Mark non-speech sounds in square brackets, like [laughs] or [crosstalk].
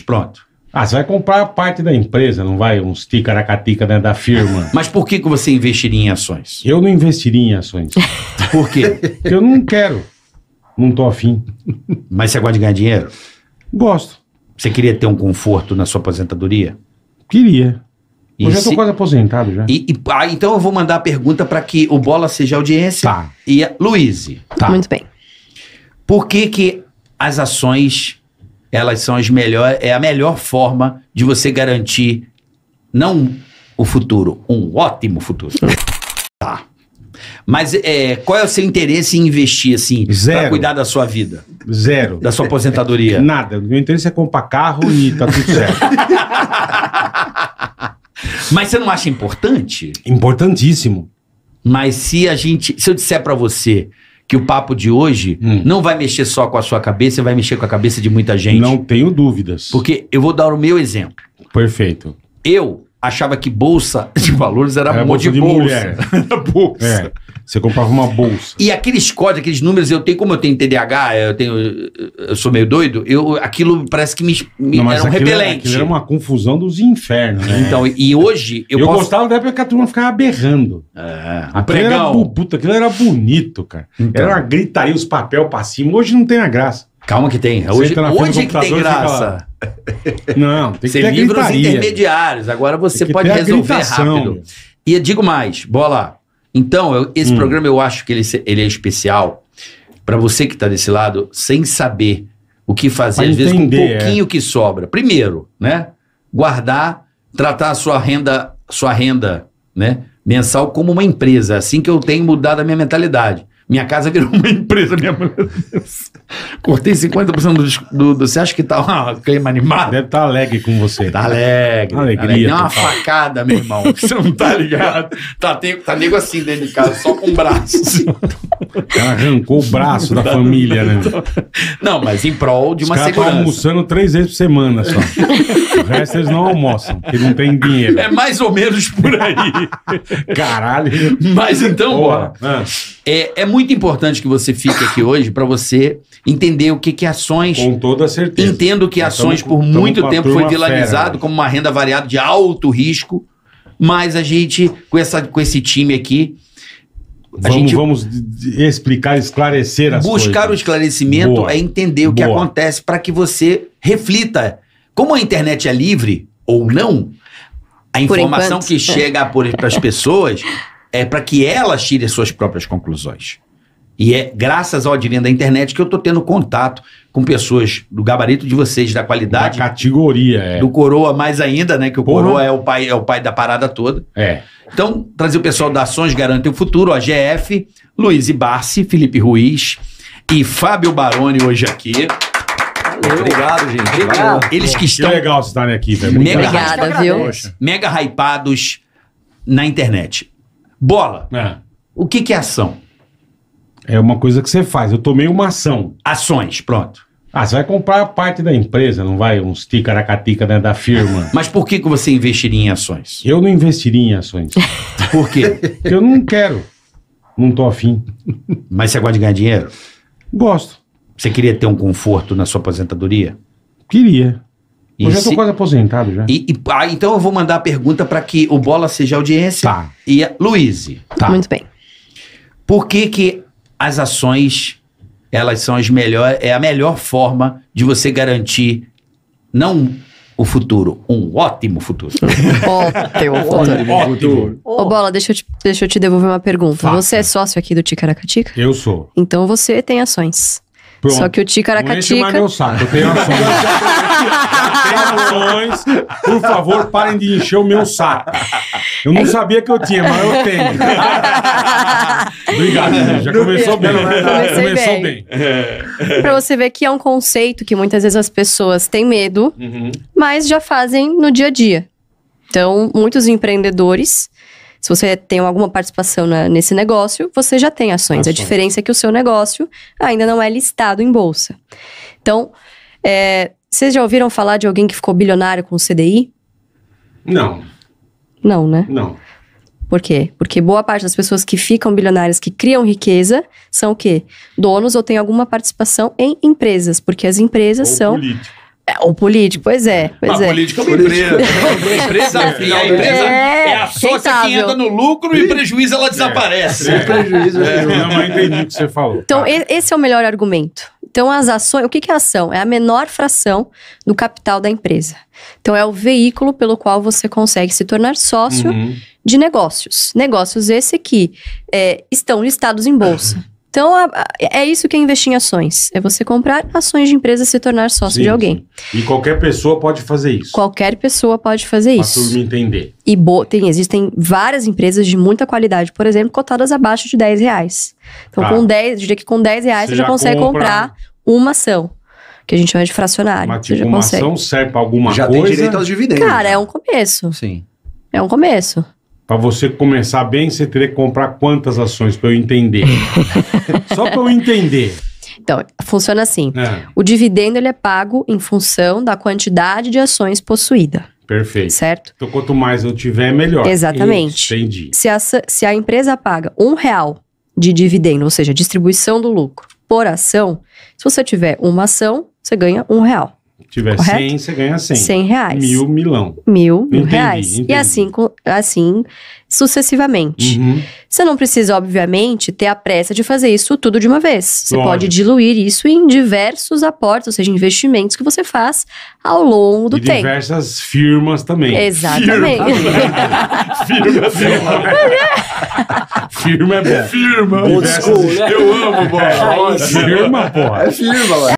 pronto. Ah, você vai comprar parte da empresa, não vai uns ticaracatica né, da firma. Mas por que, que você investiria em ações? Eu não investiria em ações. [laughs] por quê? Porque eu não quero. Não tô afim. Mas você gosta de ganhar dinheiro? Gosto. Você queria ter um conforto na sua aposentadoria? Queria. E eu já estou quase aposentado já. E, e, ah, então eu vou mandar a pergunta para que o Bola seja audiência. Tá. E a Luíse. Tá. Muito bem. Por que, que as ações elas são as melhores, é a melhor forma de você garantir não o futuro, um ótimo futuro. [laughs] Tá. Mas é, qual é o seu interesse em investir assim para cuidar da sua vida? Zero. Da sua aposentadoria? [laughs] Nada. Meu interesse é comprar carro e tá tudo certo. [laughs] Mas você não acha importante? Importantíssimo. Mas se a gente, se eu disser para você, que o papo de hoje hum. não vai mexer só com a sua cabeça, vai mexer com a cabeça de muita gente. Não tenho dúvidas. Porque eu vou dar o meu exemplo. Perfeito. Eu achava que bolsa de valores era, era bolsa monte de, de bolsa. Mulher. [laughs] era bolsa. É. Você comprava uma bolsa. E aqueles códigos, aqueles números, eu tenho, como eu tenho TDAH, eu tenho. Eu sou meio doido, eu, aquilo parece que me, me Não, era um aquilo é- repelente. Era, aquilo era uma confusão dos infernos, né? Então, e hoje. Eu, eu posso... gostava da época que a turma ficava berrando. É, aquilo, era, puta, aquilo era bonito, cara. Então. Era uma gritaria, os papel pra cima. Hoje não tem a graça. Calma que tem. Hoje, hoje é que tem graça. Não, tem que [laughs] você ter livros intermediários. Agora você pode resolver rápido. Meu. E digo mais, bola. Então, eu, esse hum. programa eu acho que ele, ele é especial para você que está desse lado, sem saber o que fazer, pra às entender, vezes com um é. pouquinho é. que sobra. Primeiro, né? Guardar, tratar a sua renda, sua renda, né? Mensal como uma empresa. É assim que eu tenho mudado a minha mentalidade. Minha casa virou uma [laughs] empresa, minha mulher. Cortei 50% do, do, do. Você acha que tá um clima animado? Deve estar tá alegre com você. Tá alegre. Uma tá alegria. Alegre. É uma total. facada, meu irmão. [laughs] Você não tá ligado. Tá, tem, tá nego assim dentro de casa, só com o braço. Ela assim. [laughs] arrancou o braço da família, né? Não, mas em prol de uma Os segurança. estão almoçando três vezes por semana só. o resto eles não almoçam, porque não tem dinheiro. É mais ou menos por aí. Caralho. Mas então, Porra, é, é muito muito importante que você fique aqui hoje para você entender o que, que ações. Com toda certeza. Entendo que ações estamos, por muito tempo foi vilanizado como uma renda variável de alto risco, mas a gente, com, essa, com esse time aqui, a vamos, gente vamos explicar, esclarecer as Buscar coisas. o esclarecimento Boa. é entender o Boa. que acontece para que você reflita. Como a internet é livre ou não, a informação enquanto. que chega para as pessoas é para que elas tirem suas próprias conclusões. E é graças ao advento da internet que eu estou tendo contato com pessoas do gabarito de vocês, da qualidade. Da categoria, é. Do Coroa mais ainda, né? Que o Porra. Coroa é o, pai, é o pai da parada toda. É. Então, trazer o pessoal da Ações Garante o Futuro, a GF, Luiz Ibarci, Felipe Ruiz e Fábio Baroni hoje aqui. Obrigado, gente. Obrigado. Eles que estão. Que legal estarem aqui, velho. Mega Obrigada, viu? Mega hypados na internet. Bola. É. O que, que é ação? É uma coisa que você faz. Eu tomei uma ação. Ações, pronto. Ah, você vai comprar parte da empresa, não vai uns ticaracatica né, da firma. Mas por que, que você investiria em ações? Eu não investiria em ações. [laughs] por quê? Porque eu não quero. Não tô afim. Mas você gosta de ganhar dinheiro? Gosto. Você queria ter um conforto na sua aposentadoria? Queria. E eu já estou quase aposentado já. E, e, ah, então eu vou mandar a pergunta para que o Bola seja audiência. Tá. E a Luíse. Tá. Muito bem. Por que que as ações, elas são as melhores, é a melhor forma de você garantir não o futuro, um ótimo futuro. ótimo [laughs] futuro. ótimo. Ô, Bola, deixa eu, te, deixa eu te devolver uma pergunta. Faca. Você é sócio aqui do Ticaracatica? Eu sou. Então você tem ações. Pronto. Só que o era Ticaracatica. Não meu saco, eu tenho ações. [laughs] tenho ações. Por favor, parem de encher o meu saco. Eu não é sabia que eu tinha, mas eu tenho. [laughs] Obrigado, já é, começou bem. É, né? Comecei começou bem. bem. Pra você ver que é um conceito que muitas vezes as pessoas têm medo, uhum. mas já fazem no dia a dia. Então, muitos empreendedores se você tem alguma participação na, nesse negócio, você já tem ações. ações. A diferença é que o seu negócio ainda não é listado em bolsa. Então, é, vocês já ouviram falar de alguém que ficou bilionário com o CDI? Não. Não, né? Não. Por quê? Porque boa parte das pessoas que ficam bilionárias, que criam riqueza, são o quê? Donos ou têm alguma participação em empresas, porque as empresas ou são políticos. É, o político, pois é. é. Pois a ah, é. política é, é uma empresa. a empresa, a empresa é, é a sócia que entra no lucro e o prejuízo ela desaparece. É. O prejuízo. É. Não, entendi o que você falou. Então, ah. esse é o melhor argumento. Então, as ações. O que é ação? É a menor fração do capital da empresa. Então, é o veículo pelo qual você consegue se tornar sócio uhum. de negócios. Negócios esse que é, estão listados em bolsa. Então, a, a, é isso que é investir em ações. É você comprar ações de empresa e se tornar sócio sim, de alguém. Sim. E qualquer pessoa pode fazer isso. Qualquer pessoa pode fazer pra isso. Para me entender. E bo tem, existem várias empresas de muita qualidade, por exemplo, cotadas abaixo de 10 reais. Então, tá. com 10, diria que com 10 reais você, já, já consegue compra... comprar uma ação que a gente chama de fracionário. Mas tipo, uma consegue. ação serve para alguma já coisa? Já tem direito aos dividendos. Cara, é um começo. Sim. É um começo. Para você começar bem, você teria que comprar quantas ações para eu entender? [laughs] Só para eu entender. Então, funciona assim. É. O dividendo ele é pago em função da quantidade de ações possuída. Perfeito. Certo? Então, quanto mais eu tiver, melhor. Exatamente. Isso, entendi. Se a, se a empresa paga um real de dividendo, ou seja, distribuição do lucro por ação, se você tiver uma ação, você ganha um real tiver correto? 100, você ganha 100. 100 reais. Mil, milão. Mil, mil reais. Entendi. E assim, assim sucessivamente. Uhum. Você não precisa, obviamente, ter a pressa de fazer isso tudo de uma vez. Você Lógico. pode diluir isso em diversos aportes, ou seja, investimentos que você faz ao longo do e tempo. diversas firmas também. Exatamente. Firma, [laughs] firma. firma é firma. Old school, né? Eu amo, bola. é firma, porra. É firma, ué.